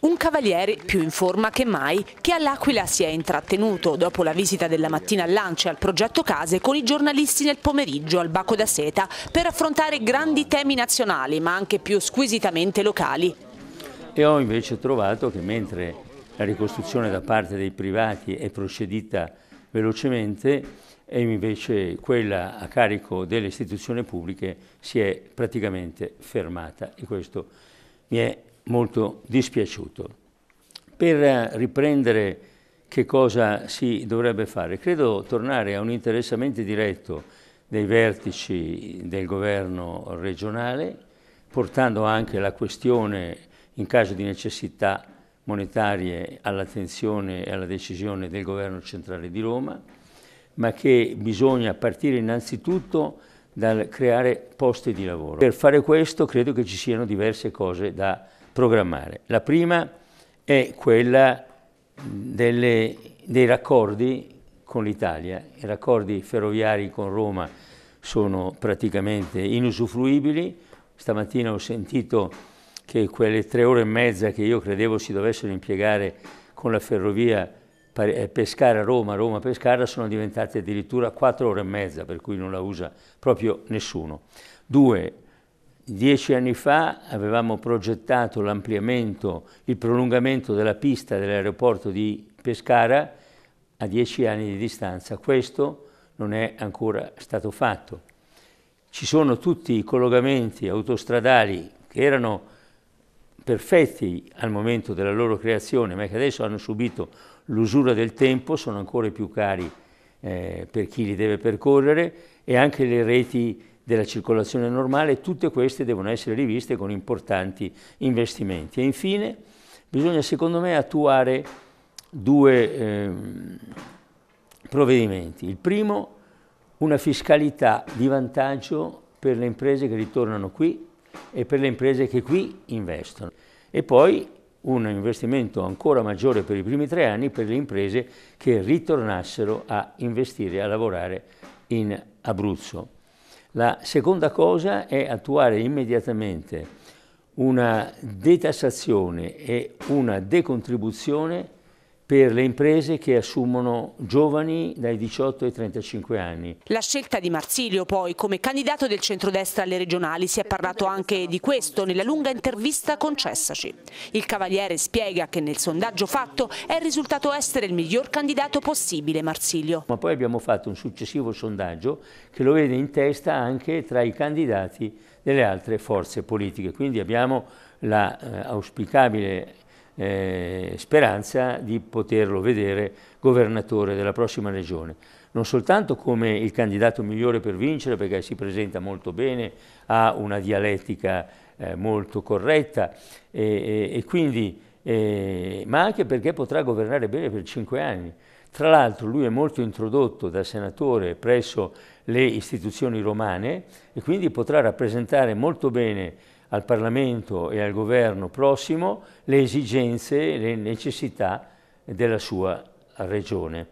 Un cavaliere più in forma che mai che all'Aquila si è intrattenuto dopo la visita della mattina all'Ance al progetto Case con i giornalisti nel pomeriggio al Baco da Seta per affrontare grandi temi nazionali ma anche più squisitamente locali. E ho invece trovato che mentre la ricostruzione da parte dei privati è procedita velocemente e invece quella a carico delle istituzioni pubbliche si è praticamente fermata e questo mi è molto dispiaciuto. Per eh, riprendere che cosa si dovrebbe fare, credo tornare a un interessamento diretto dei vertici del governo regionale, portando anche la questione, in caso di necessità monetarie, all'attenzione e alla decisione del governo centrale di Roma, ma che bisogna partire innanzitutto dal creare posti di lavoro. Per fare questo credo che ci siano diverse cose da fare programmare. La prima è quella delle, dei raccordi con l'Italia. I raccordi ferroviari con Roma sono praticamente inusufruibili. Stamattina ho sentito che quelle tre ore e mezza che io credevo si dovessero impiegare con la ferrovia eh, Pescara-Roma, Roma-Pescara, sono diventate addirittura quattro ore e mezza, per cui non la usa proprio nessuno. Due, Dieci anni fa avevamo progettato l'ampliamento, il prolungamento della pista dell'aeroporto di Pescara a dieci anni di distanza. Questo non è ancora stato fatto. Ci sono tutti i collegamenti autostradali che erano perfetti al momento della loro creazione, ma che adesso hanno subito l'usura del tempo, sono ancora più cari eh, per chi li deve percorrere e anche le reti della circolazione normale, tutte queste devono essere riviste con importanti investimenti. E infine bisogna secondo me attuare due eh, provvedimenti. Il primo, una fiscalità di vantaggio per le imprese che ritornano qui e per le imprese che qui investono. E poi un investimento ancora maggiore per i primi tre anni per le imprese che ritornassero a investire, a lavorare in Abruzzo. La seconda cosa è attuare immediatamente una detassazione e una decontribuzione per le imprese che assumono giovani dai 18 ai 35 anni. La scelta di Marsilio poi come candidato del centrodestra alle regionali si è parlato anche di questo nella lunga intervista concessaci. Il Cavaliere spiega che nel sondaggio fatto è risultato essere il miglior candidato possibile Marsilio. Ma poi abbiamo fatto un successivo sondaggio che lo vede in testa anche tra i candidati delle altre forze politiche, quindi abbiamo l'auspicabile la, eh, eh, speranza di poterlo vedere governatore della prossima regione, non soltanto come il candidato migliore per vincere perché si presenta molto bene, ha una dialettica eh, molto corretta e, e, e quindi, eh, ma anche perché potrà governare bene per cinque anni. Tra l'altro lui è molto introdotto da senatore presso le istituzioni romane e quindi potrà rappresentare molto bene al Parlamento e al governo prossimo le esigenze e le necessità della sua regione.